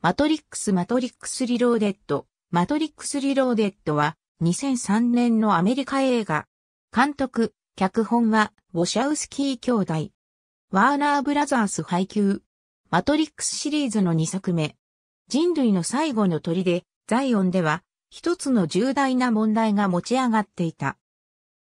マトリックスマトリックスリローデッド。マトリックスリローデッドは2003年のアメリカ映画。監督、脚本はウォシャウスキー兄弟。ワーナーブラザース配給。マトリックスシリーズの2作目。人類の最後の鳥で、ザイオンでは一つの重大な問題が持ち上がっていた。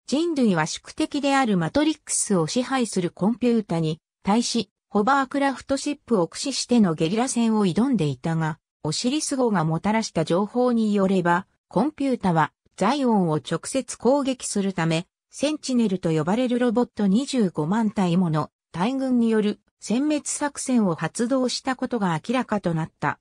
人類は宿敵であるマトリックスを支配するコンピュータに対しホバークラフトシップを駆使してのゲリラ戦を挑んでいたが、オシリス号がもたらした情報によれば、コンピュータはザイオンを直接攻撃するため、センチネルと呼ばれるロボット25万体もの大軍による殲滅作戦を発動したことが明らかとなった。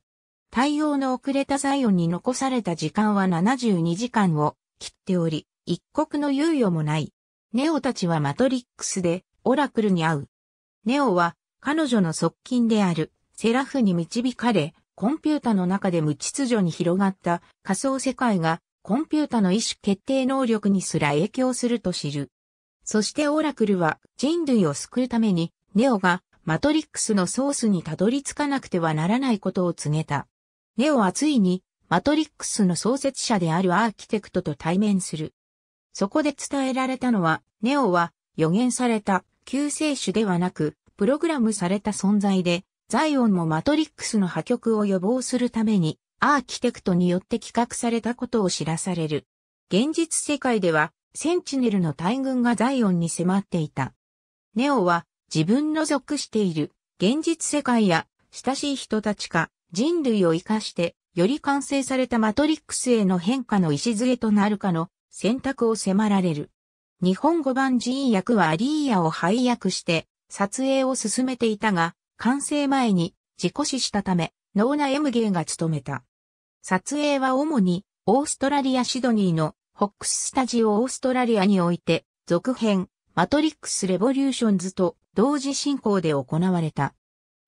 対応の遅れたザイオンに残された時間は72時間を切っており、一刻の猶予もない。ネオたちはマトリックスでオラクルに会う。ネオは彼女の側近であるセラフに導かれ、コンピュータの中で無秩序に広がった仮想世界がコンピュータの意思決定能力にすら影響すると知る。そしてオラクルは人類を救うためにネオがマトリックスのソースにたどり着かなくてはならないことを告げた。ネオはついにマトリックスの創設者であるアーキテクトと対面する。そこで伝えられたのは、ネオは予言された救世主ではなく、プログラムされた存在で、ザイオンもマトリックスの破局を予防するために、アーキテクトによって企画されたことを知らされる。現実世界では、センチネルの大群がザイオンに迫っていた。ネオは、自分の属している、現実世界や、親しい人たちか、人類を生かして、より完成されたマトリックスへの変化の礎となるかの選択を迫られる。日本語版人役はアリーヤを配役して、撮影を進めていたが、完成前に事故死したため、ノーナ・エムゲーが務めた。撮影は主に、オーストラリア・シドニーの、ホックス・スタジオ・オーストラリアにおいて、続編、マトリックス・レボリューションズと同時進行で行われた。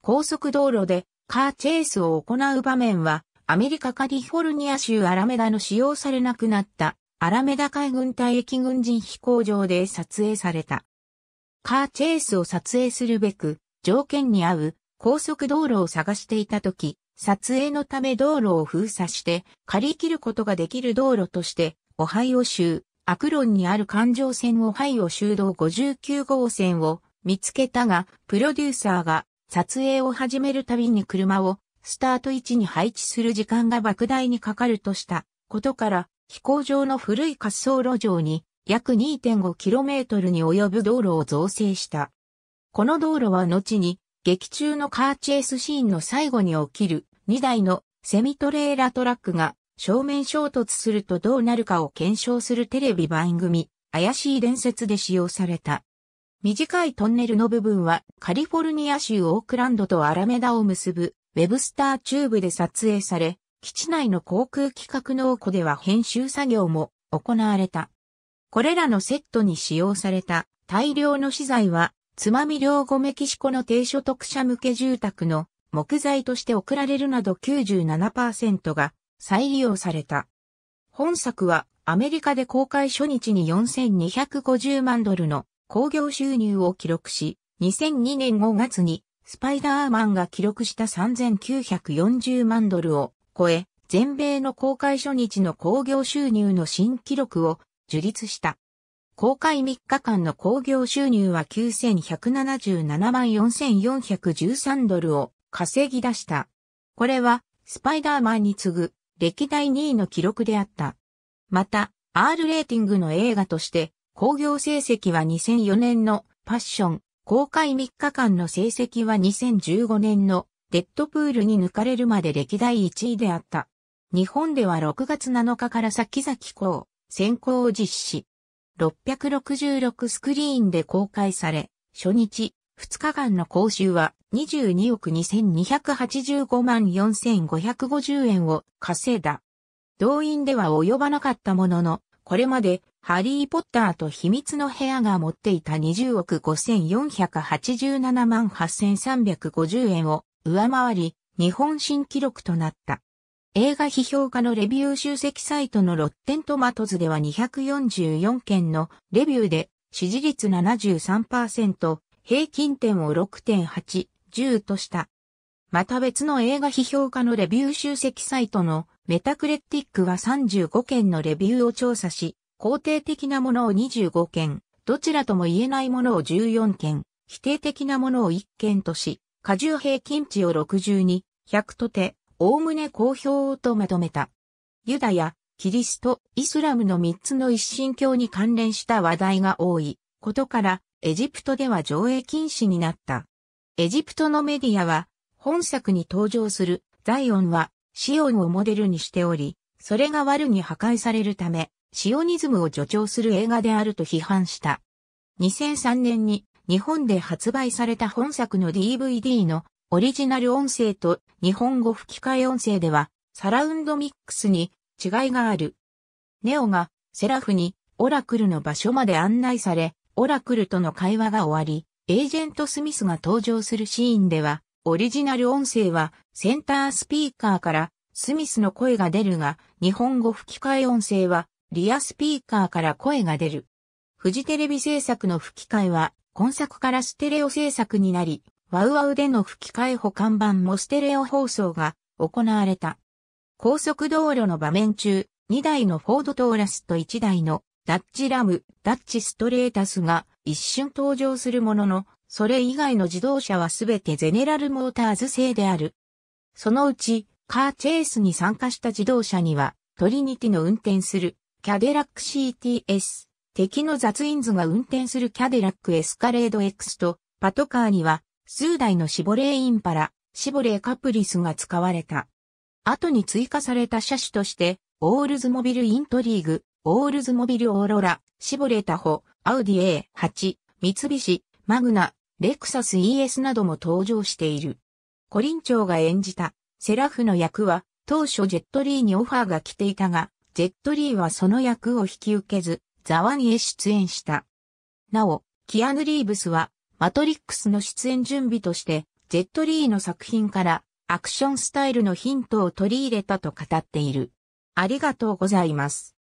高速道路でカーチェイスを行う場面は、アメリカカリフォルニア州アラメダの使用されなくなったアラメダ海軍隊役軍人飛行場で撮影された。カーチェイスを撮影するべく、条件に合う高速道路を探していたとき、撮影のため道路を封鎖して借り切ることができる道路として、オハイオ州、アクロンにある環状線オハイオ州道59号線を見つけたが、プロデューサーが撮影を始めるたびに車をスタート位置に配置する時間が莫大にかかるとしたことから、飛行場の古い滑走路上に約 2.5km に及ぶ道路を造成した。この道路は後に劇中のカーチェイスシーンの最後に起きる2台のセミトレーラトラックが正面衝突するとどうなるかを検証するテレビ番組、怪しい伝説で使用された。短いトンネルの部分はカリフォルニア州オークランドとアラメダを結ぶウェブスターチューブで撮影され、基地内の航空企画の庫では編集作業も行われた。これらのセットに使用された大量の資材は、つまみ両後メキシコの低所得者向け住宅の木材として送られるなど97%が再利用された。本作はアメリカで公開初日に4250万ドルの工業収入を記録し、2002年5月にスパイダーマンが記録した3940万ドルを超え、全米の公開初日の工業収入の新記録を樹立した。公開3日間の興行収入は9177万4413ドルを稼ぎ出した。これは、スパイダーマンに次ぐ歴代2位の記録であった。また、R レーティングの映画として、興行成績は2004年のパッション、公開3日間の成績は2015年のデッドプールに抜かれるまで歴代1位であった。日本では6月7日から先々こう、先行を実施。666スクリーンで公開され、初日、2日間の講習は22億2285万4550円を稼いだ。動員では及ばなかったものの、これまでハリー・ポッターと秘密の部屋が持っていた20億5487万8350円を上回り、日本新記録となった。映画批評家のレビュー集積サイトのロッテントマトズでは244件のレビューで支持率73%、平均点を6.8、10とした。また別の映画批評家のレビュー集積サイトのメタクレティックは35件のレビューを調査し、肯定的なものを25件、どちらとも言えないものを14件、否定的なものを1件とし、過重平均値を62、100とて、概ね好評とまとめた。ユダヤ、キリスト、イスラムの3つの一神教に関連した話題が多いことから、エジプトでは上映禁止になった。エジプトのメディアは、本作に登場するザイオンはシオンをモデルにしており、それが悪に破壊されるため、シオニズムを助長する映画であると批判した。2003年に日本で発売された本作の DVD のオリジナル音声と日本語吹き替え音声では、サラウンドミックスに違いがある。ネオがセラフにオラクルの場所まで案内され、オラクルとの会話が終わり、エージェント・スミスが登場するシーンでは、オリジナル音声はセンタースピーカーからスミスの声が出るが、日本語吹き替え音声はリアスピーカーから声が出る。フジテレビ制作の吹き替えは今作からステレオ制作になり、ワウワウでの吹き替え保管版モステレオ放送が行われた。高速道路の場面中、2台のフォードトーラスと1台のダッチラム、ダッチストレータスが一瞬登場するものの、それ以外の自動車はすべてゼネラルモーターズ製である。そのうち、カーチェイスに参加した自動車には、トリニティの運転するキャデラック CTS、敵の雑インズが運転するキャデラックエスカレード X と、パトカーには数台のシボレーインパラ、シボレーカプリスが使われた。後に追加された車種として、オールズモビルイントリーグ、オールズモビルオーロラ、シボレータホ、アウディ A8、三菱、マグナ、レクサス ES なども登場している。コリンチョウが演じたセラフの役は当初ジェットリーにオファーが来ていたが、ジェットリーはその役を引き受けず、ザワンへ出演した。なお、キアヌ・リーブスはマトリックスの出演準備として、ジェットリーの作品からアクションスタイルのヒントを取り入れたと語っている。ありがとうございます。